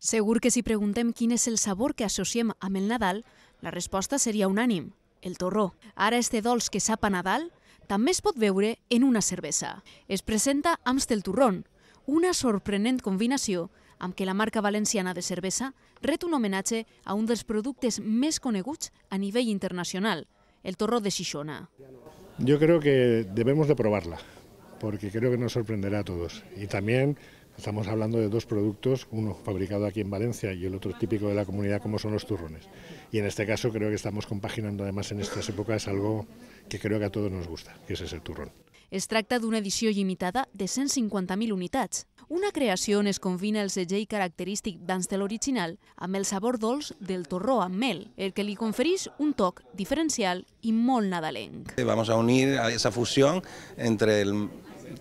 Segur que si preguntem quin és el sabor que associem amb el Nadal, la resposta seria unànim, el torró. Ara este dolç que sap a Nadal també es pot veure en una cervesa. Es presenta Amstel Turrón, una sorprenent combinació amb què la marca valenciana de cervesa ret un homenatge a un dels productes més coneguts a nivell internacional, el torró de Xixona. Yo creo que debemos de probarla, porque creo que nos sorprenderá a todos. Y también Estamos hablando de dos productos, uno fabricado aquí en Valencia y el otro típico de la comunidad como son los turrones. Y en este caso creo que estamos compaginando además en estas épocas algo que creo que a todos nos gusta, que es el turrón. Es tracta d'una edició limitada de 150.000 unitats. Una creació on es confina el segell característic d'ans de l'original amb el sabor dolç del torró amb mel, el que li confereix un toc diferencial i molt nadalenc. Vamos a unir a esa fusión entre el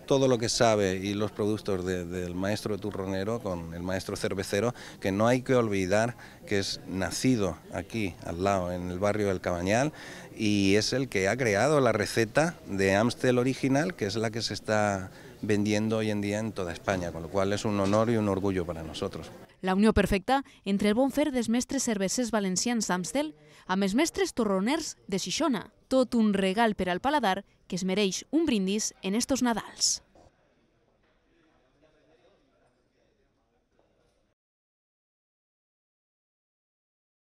todo lo que sabe y los productos del maestro turronero con el maestro cervecero, que no hay que olvidar que es nacido aquí al lado, en el barrio del Cabañal, y es el que ha creado la receta de Amstel original, que es la que se está vendiendo hoy en día en toda España, con lo cual es un honor y un orgullo para nosotros. La unió perfecta entre el bonfer fer dels mestres cervesers valencians d'Amstel amb els mestres torroners de Xixona. Tot un regal per al paladar que es mereix un brindis en estos Nadals.